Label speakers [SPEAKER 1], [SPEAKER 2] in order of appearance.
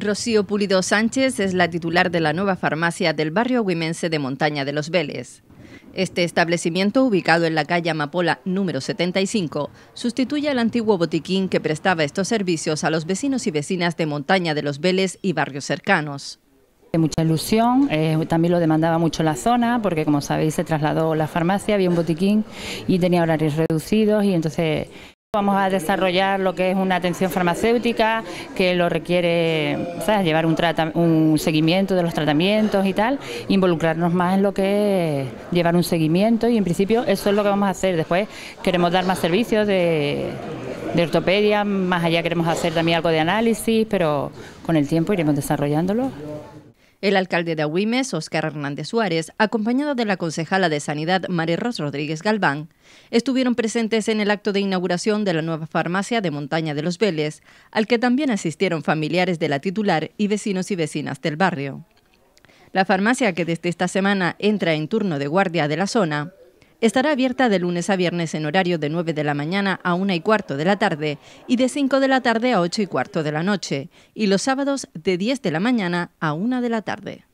[SPEAKER 1] Rocío Pulido Sánchez es la titular de la nueva farmacia del barrio Huimense de Montaña de los Vélez. Este establecimiento, ubicado en la calle Amapola número 75, sustituye al antiguo botiquín que prestaba estos servicios a los vecinos y vecinas de Montaña de los Vélez y barrios cercanos.
[SPEAKER 2] Mucha ilusión, eh, también lo demandaba mucho la zona, porque como sabéis se trasladó la farmacia, había un botiquín y tenía horarios reducidos y entonces Vamos a desarrollar lo que es una atención farmacéutica que lo requiere, llevar un, seguimiento de los tratamientos y tal, involucrarnos más en lo que es llevar un seguimiento y en principio eso es lo que vamos a hacer. Después queremos dar más servicios de ortopedia, más allá queremos hacer también algo de análisis, pero con el tiempo iremos desarrollándolo. El alcalde
[SPEAKER 1] de aguimes Óscar Hernández Suárez, acompañado de la concejala de Sanidad, María Ros Rodríguez Galván, estuvieron presentes en el acto de inauguración de la nueva farmacia de Montaña de los Vélez, al que también asistieron familiares de la titular y vecinos y vecinas del barrio. La farmacia que desde esta semana entra en turno de guardia de la zona Estará abierta de lunes a viernes en horario de 9 de la mañana a 1 y cuarto de la tarde y de 5 de la tarde a 8 y cuarto de la noche, y los sábados de 10 de la mañana a 1 de la tarde.